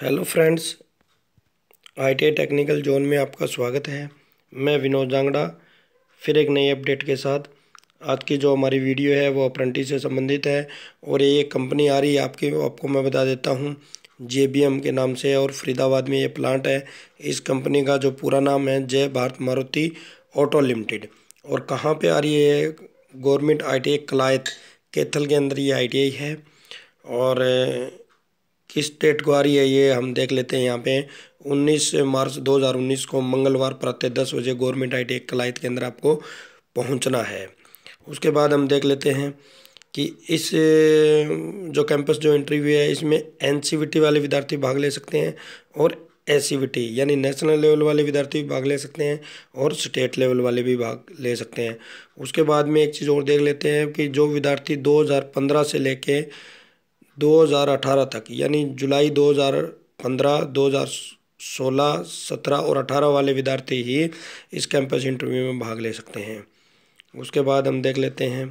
hello friends ITI technical zone में आपका स्वागत है मैं विनोद जांगड़ा फिर एक नई अपडेट के साथ आज की जो हमारी वीडियो है वो अप्रेंटिस से संबंधित है और ये एक कंपनी आ रही है आपके आपको मैं बता देता हूँ जे के नाम से और फरीदाबाद में ये प्लांट है इस कंपनी का जो पूरा नाम है जय भारत मारुति ऑटो लिमिटेड और कहाँ पर आ रही है government I T Kalayat Kaithal के अंदर ये आई है और किस डेट को आ रही है ये हम देख लेते हैं यहाँ पे 19 मार्च 2019 को मंगलवार प्रातः दस बजे गवर्नमेंट आई टी कलाइत के अंदर आपको पहुँचना है उसके बाद हम देख लेते हैं कि इस जो कैंपस जो इंटरव्यू है इसमें एन वाले विद्यार्थी भाग ले सकते हैं और एस यानी नेशनल लेवल वाले विद्यार्थी भी भाग ले सकते हैं और स्टेट लेवल वाले भी भाग ले सकते हैं उसके बाद में एक चीज़ और देख लेते हैं कि जो विद्यार्थी 2015 से लेके 2018 तक यानी जुलाई 2015 2016 17 और 18 वाले विद्यार्थी ही इस कैंपस इंटरव्यू में भाग ले सकते हैं उसके बाद हम देख लेते हैं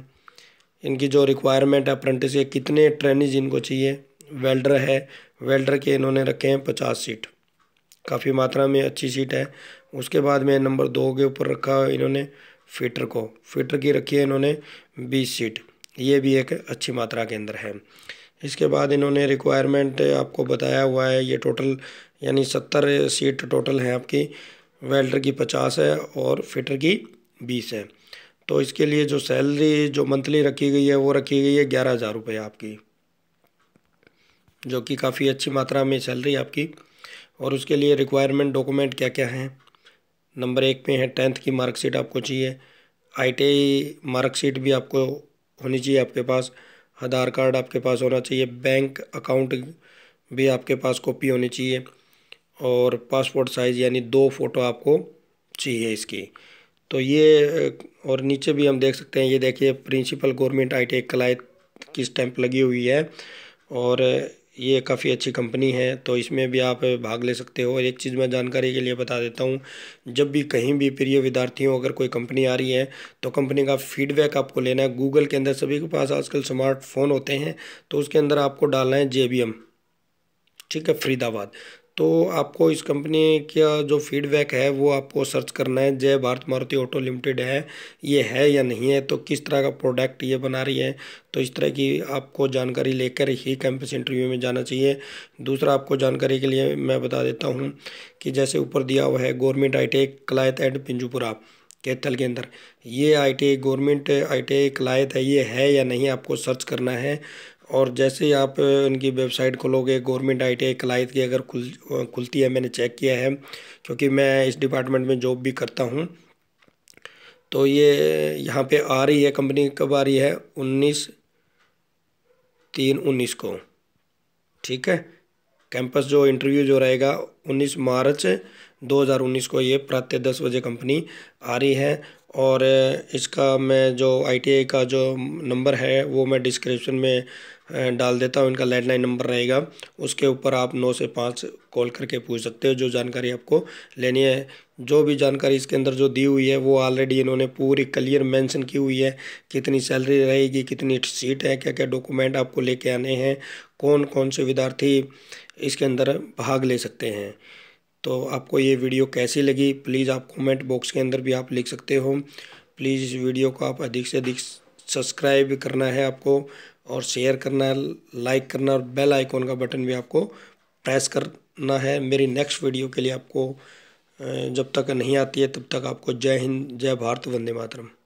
इनकी जो रिक्वायरमेंट है अप्रेंटिस के कितने ट्रेनिज इनको चाहिए वेल्डर है वेल्डर के इन्होंने रखे हैं पचास सीट काफ़ी मात्रा में अच्छी सीट है उसके बाद में नंबर दो के ऊपर रखा इन्होंने फिटर को फिटर की रखी है इन्होंने बीस सीट ये भी एक अच्छी मात्रा के अंदर है इसके बाद इन्होंने रिक्वायरमेंट आपको बताया हुआ है ये टोटल यानी सत्तर सीट टोटल हैं आपकी वेल्डर की पचास है और फिटर की बीस है तो इसके लिए जो सैलरी जो मंथली रखी गई है वो रखी गई है ग्यारह हज़ार रुपये आपकी जो कि काफ़ी अच्छी मात्रा में सैलरी आपकी और उसके लिए रिक्वायरमेंट डॉक्यूमेंट क्या क्या हैं नंबर एक में है टेंथ की मार्कशीट आपको चाहिए आई मार्कशीट भी आपको होनी चाहिए आपके पास आधार कार्ड आपके पास होना चाहिए बैंक अकाउंट भी आपके पास कॉपी होनी चाहिए और पासपोर्ट साइज़ यानी दो फ़ोटो आपको चाहिए इसकी तो ये और नीचे भी हम देख सकते हैं ये देखिए principal government I T Kalayat की स्टैंप लगी हुई है और ये काफ़ी अच्छी कंपनी है तो इसमें भी आप भाग ले सकते हो और एक चीज़ मैं जानकारी के लिए बता देता हूँ जब भी कहीं भी प्रिय विद्यार्थियों अगर कोई कंपनी आ रही है तो कंपनी का फीडबैक आपको लेना है गूगल के अंदर सभी के पास आजकल स्मार्टफोन होते हैं तो उसके अंदर आपको डालना है जे ठीक है फरीदाबाद तो आपको इस कंपनी का जो फीडबैक है वो आपको सर्च करना है जय भारत मारुति ऑटो लिमिटेड है ये है या नहीं है तो किस तरह का प्रोडक्ट ये बना रही है तो इस तरह की आपको जानकारी लेकर ही कैंपस इंटरव्यू में जाना चाहिए दूसरा आपको जानकारी के लिए मैं बता देता हूँ कि जैसे ऊपर दिया हुआ है government I T Kalayat and Pinjupura Kaithal के अंदर ये I T government I T है ये है या नहीं आपको सर्च करना है और जैसे ही आप इनकी वेबसाइट खोलोगे गवर्नमेंट आई टी कलाइत की अगर खुल खुलती है मैंने चेक किया है क्योंकि मैं इस डिपार्टमेंट में जॉब भी करता हूँ तो ये यहाँ पे आ रही है कंपनी कब आ रही है उन्नीस तीन उन्नीस को ठीक है कैंपस जो इंटरव्यू जो रहेगा उन्नीस मार्च 2019 को ये प्रातः दस बजे कंपनी आ रही है और इसका मैं जो आई का जो नंबर है वो मैं डिस्क्रिप्शन में डाल देता हूँ इनका लैंडलाइन नंबर रहेगा उसके ऊपर आप नौ से पाँच कॉल करके पूछ सकते हो जो जानकारी आपको लेनी है जो भी जानकारी इसके अंदर जो दी हुई है वो ऑलरेडी इन्होंने पूरी क्लियर मेंशन की हुई है कितनी सैलरी रहेगी कितनी सीट है क्या क्या डॉक्यूमेंट आपको लेके आने हैं कौन कौन से विद्यार्थी इसके अंदर भाग ले सकते हैं तो आपको ये वीडियो कैसी लगी प्लीज़ आप कमेंट बॉक्स के अंदर भी आप लिख सकते हो प्लीज़ इस वीडियो को आप अधिक से अधिक सब्सक्राइब करना है आपको और शेयर करना है लाइक करना और बेल आइकॉन का बटन भी आपको प्रेस करना है मेरी नेक्स्ट वीडियो के लिए आपको जब तक नहीं आती है तब तक आपको जय हिंद जय भारत वंदे मातरम